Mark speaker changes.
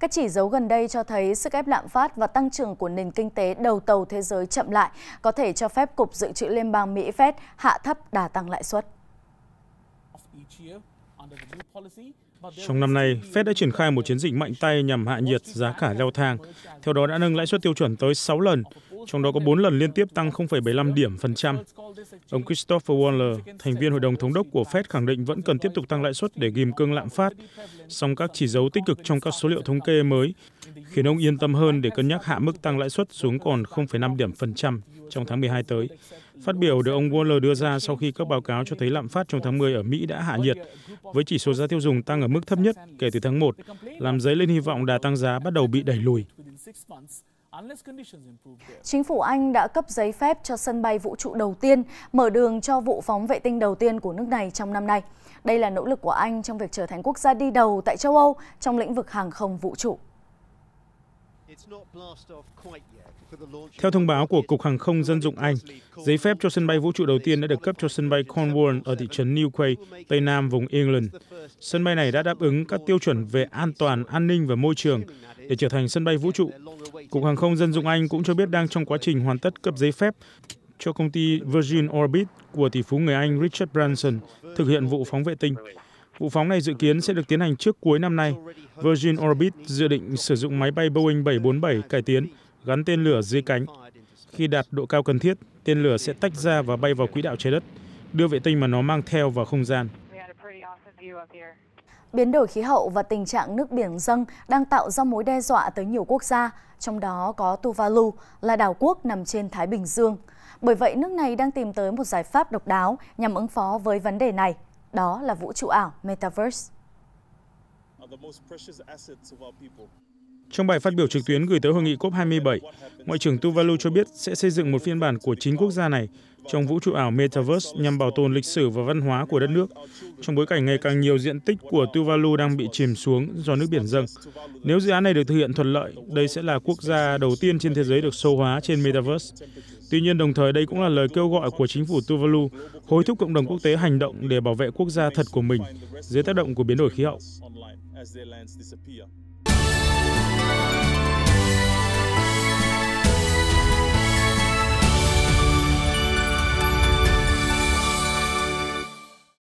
Speaker 1: Các chỉ dấu gần đây cho thấy sức ép lạm phát và tăng trưởng của nền kinh tế đầu tàu thế giới chậm lại, có thể cho phép Cục Dự trữ Liên bang Mỹ Fed hạ thấp đà tăng lãi suất.
Speaker 2: Trong năm nay, Fed đã triển khai một chiến dịch mạnh tay nhằm hạ nhiệt giá cả leo thang, theo đó đã nâng lãi suất tiêu chuẩn tới 6 lần, trong đó có bốn lần liên tiếp tăng 0,75 điểm phần trăm. Ông Christopher Waller, thành viên Hội đồng Thống đốc của Fed khẳng định vẫn cần tiếp tục tăng lãi suất để ghim cương lạm phát, song các chỉ dấu tích cực trong các số liệu thống kê mới khiến ông yên tâm hơn để cân nhắc hạ mức tăng lãi suất xuống còn 0,5 điểm phần trăm trong tháng 12 tới. Phát biểu được ông Waller đưa ra sau khi các báo cáo cho thấy lạm phát trong tháng 10 ở Mỹ đã hạ nhiệt, với chỉ số giá tiêu dùng tăng ở mức thấp nhất kể từ tháng 1, làm dấy lên hy vọng đà tăng giá bắt đầu bị đẩy lùi.
Speaker 1: Chính phủ Anh đã cấp giấy phép cho sân bay vũ trụ đầu tiên, mở đường cho vụ phóng vệ tinh đầu tiên của nước này trong năm nay. Đây là nỗ lực của Anh trong việc trở thành quốc gia đi đầu tại châu Âu trong lĩnh vực hàng không vũ trụ. Theo
Speaker 2: thông báo của Cục Hàng không Dân dụng Anh, giấy phép cho sân bay vũ trụ đầu tiên đã được cấp cho sân bay Cornwall ở thị trấn Newquay, Tây Nam vùng England. Sân bay này đã đáp ứng các tiêu chuẩn về an toàn, an ninh và môi trường để trở thành sân bay vũ trụ. Cục Hàng không Dân dụng Anh cũng cho biết đang trong quá trình hoàn tất cấp giấy phép cho công ty Virgin Orbit của tỷ phú người Anh Richard Branson thực hiện vụ phóng vệ tinh vụ phóng này dự kiến sẽ được tiến hành trước cuối năm nay virgin orbit dự định sử dụng máy bay boeing 747 cải tiến gắn tên lửa dưới cánh khi đạt độ cao cần thiết tên lửa sẽ tách ra và bay vào quỹ đạo trái đất đưa vệ tinh mà nó mang theo vào không gian
Speaker 1: biến đổi khí hậu và tình trạng nước biển dâng đang tạo ra mối đe dọa tới nhiều quốc gia, trong đó có Tuvalu là đảo quốc nằm trên Thái Bình Dương. Bởi vậy, nước này đang tìm tới một giải pháp độc đáo nhằm ứng phó với vấn đề này đó là vũ trụ ảo Metaverse.
Speaker 2: Trong bài phát biểu trực tuyến gửi tới hội nghị COP27, Ngoại trưởng Tuvalu cho biết sẽ xây dựng một phiên bản của chính quốc gia này trong vũ trụ ảo Metaverse nhằm bảo tồn lịch sử và văn hóa của đất nước, trong bối cảnh ngày càng nhiều diện tích của Tuvalu đang bị chìm xuống do nước biển dâng. Nếu dự án này được thực hiện thuận lợi, đây sẽ là quốc gia đầu tiên trên thế giới được số hóa trên Metaverse. Tuy nhiên, đồng thời đây cũng là lời kêu gọi của chính phủ Tuvalu hối thúc cộng đồng quốc tế hành động để bảo vệ quốc gia thật của mình dưới tác động của biến đổi khí hậu.